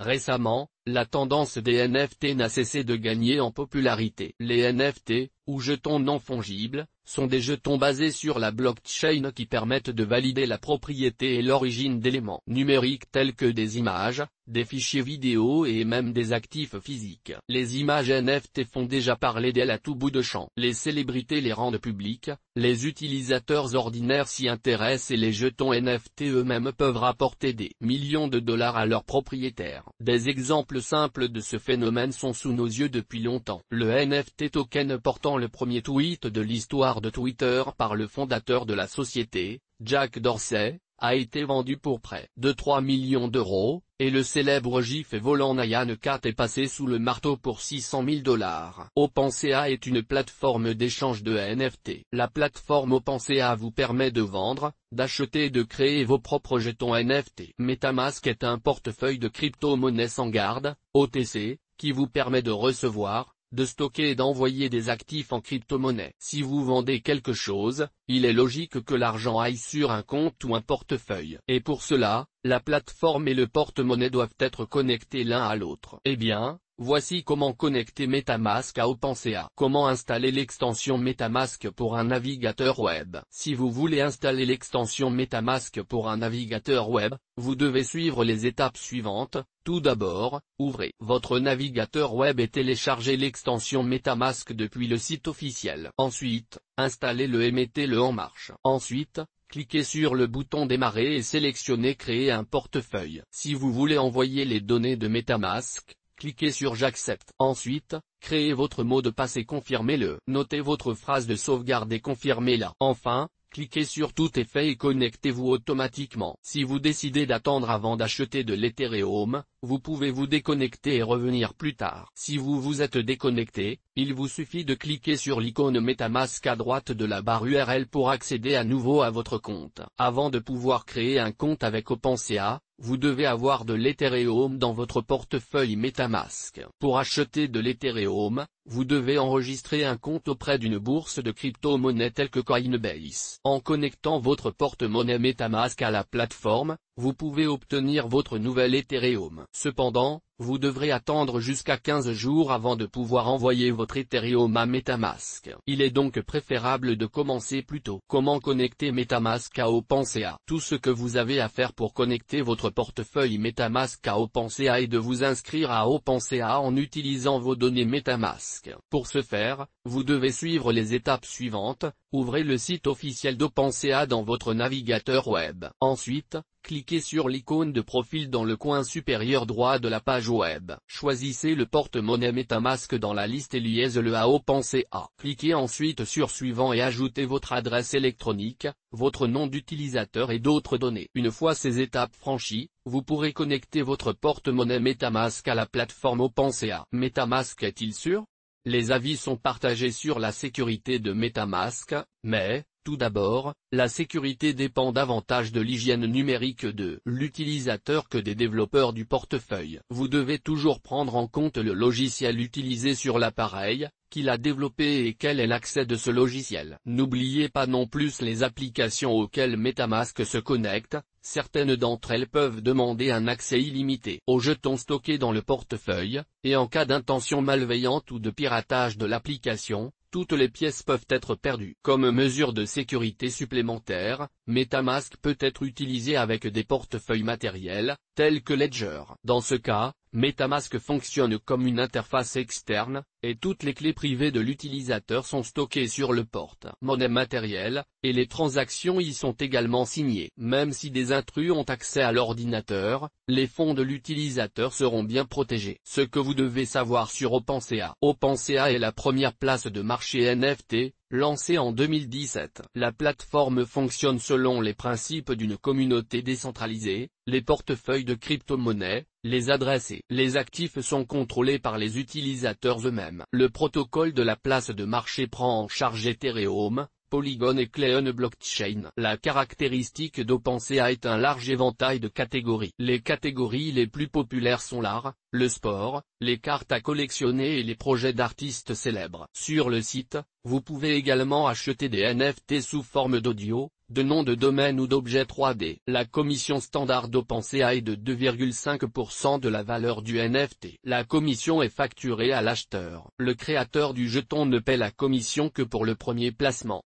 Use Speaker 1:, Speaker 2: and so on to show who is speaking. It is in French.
Speaker 1: Récemment, la tendance des NFT n'a cessé de gagner en popularité. Les NFT, ou jetons non fongibles, sont des jetons basés sur la blockchain qui permettent de valider la propriété et l'origine d'éléments numériques tels que des images, des fichiers vidéo et même des actifs physiques. Les images NFT font déjà parler d'elles à tout bout de champ. Les célébrités les rendent publiques, les utilisateurs ordinaires s'y intéressent et les jetons NFT eux-mêmes peuvent rapporter des millions de dollars à leurs propriétaires. Des exemples simples de ce phénomène sont sous nos yeux depuis longtemps. Le NFT token portant le premier tweet de l'histoire de Twitter par le fondateur de la société, Jack Dorsey, a été vendu pour près de 3 millions d'euros, et le célèbre gif et volant Nyan Cat est passé sous le marteau pour 600 000 dollars. OpenSea est une plateforme d'échange de NFT. La plateforme OpenSea vous permet de vendre, d'acheter et de créer vos propres jetons NFT. Metamask est un portefeuille de crypto monnaie sans garde, OTC, qui vous permet de recevoir, de stocker et d'envoyer des actifs en crypto-monnaie. Si vous vendez quelque chose, il est logique que l'argent aille sur un compte ou un portefeuille. Et pour cela, la plateforme et le porte-monnaie doivent être connectés l'un à l'autre. Eh bien, Voici comment connecter MetaMask à OpenSea. Comment installer l'extension MetaMask pour un navigateur web. Si vous voulez installer l'extension MetaMask pour un navigateur web, vous devez suivre les étapes suivantes. Tout d'abord, ouvrez votre navigateur web et téléchargez l'extension MetaMask depuis le site officiel. Ensuite, installez-le et mettez-le en marche. Ensuite, cliquez sur le bouton démarrer et sélectionnez créer un portefeuille. Si vous voulez envoyer les données de MetaMask, Cliquez sur J'accepte. Ensuite, créez votre mot de passe et confirmez-le. Notez votre phrase de sauvegarde et confirmez-la. Enfin, cliquez sur Tout est fait et connectez-vous automatiquement. Si vous décidez d'attendre avant d'acheter de l'Ethereum, vous pouvez vous déconnecter et revenir plus tard. Si vous vous êtes déconnecté, il vous suffit de cliquer sur l'icône Metamask à droite de la barre URL pour accéder à nouveau à votre compte. Avant de pouvoir créer un compte avec OpenSea, vous devez avoir de l'Ethereum dans votre portefeuille Metamask. Pour acheter de l'Ethereum, vous devez enregistrer un compte auprès d'une bourse de crypto monnaie telle que Coinbase. En connectant votre porte-monnaie Metamask à la plateforme, vous pouvez obtenir votre nouvel Ethereum. Cependant, vous devrez attendre jusqu'à 15 jours avant de pouvoir envoyer votre Ethereum à Metamask. Il est donc préférable de commencer plus tôt. Comment connecter Metamask à OpenSea Tout ce que vous avez à faire pour connecter votre portefeuille Metamask à OpenSea est de vous inscrire à OpenSea en utilisant vos données Metamask. Pour ce faire, vous devez suivre les étapes suivantes, ouvrez le site officiel d'OpenSea dans votre navigateur web. Ensuite, Cliquez sur l'icône de profil dans le coin supérieur droit de la page web. Choisissez le porte-monnaie MetaMask dans la liste et liez le à OpenCA. Cliquez ensuite sur Suivant et ajoutez votre adresse électronique, votre nom d'utilisateur et d'autres données. Une fois ces étapes franchies, vous pourrez connecter votre porte-monnaie MetaMask à la plateforme OpenCA. MetaMask est-il sûr les avis sont partagés sur la sécurité de MetaMask, mais, tout d'abord, la sécurité dépend davantage de l'hygiène numérique de l'utilisateur que des développeurs du portefeuille. Vous devez toujours prendre en compte le logiciel utilisé sur l'appareil, qui l'a développé et quel est l'accès de ce logiciel. N'oubliez pas non plus les applications auxquelles MetaMask se connecte, certaines d'entre elles peuvent demander un accès illimité aux jetons stockés dans le portefeuille, et en cas d'intention malveillante ou de piratage de l'application, toutes les pièces peuvent être perdues. Comme mesure de sécurité supplémentaire, MetaMask peut être utilisé avec des portefeuilles matériels, tels que Ledger. Dans ce cas, MetaMask fonctionne comme une interface externe, et toutes les clés privées de l'utilisateur sont stockées sur le porte-monnaie matériel, et les transactions y sont également signées. Même si des intrus ont accès à l'ordinateur, les fonds de l'utilisateur seront bien protégés. Ce que vous devez savoir sur OpenSea. OpenSea est la première place de marché NFT, lancée en 2017. La plateforme fonctionne selon les principes d'une communauté décentralisée, les portefeuilles de crypto-monnaies, les adresses et les actifs sont contrôlés par les utilisateurs eux-mêmes. Le protocole de la place de marché prend en charge Ethereum, Polygon et Cleon Blockchain. La caractéristique d'OpenSea est un large éventail de catégories. Les catégories les plus populaires sont l'art, le sport, les cartes à collectionner et les projets d'artistes célèbres. Sur le site, vous pouvez également acheter des NFT sous forme d'audio, de nom de domaine ou d'objet 3D. La commission standard CA est de 2,5% de la valeur du NFT. La commission est facturée à l'acheteur. Le créateur du jeton ne paie la commission que pour le premier placement.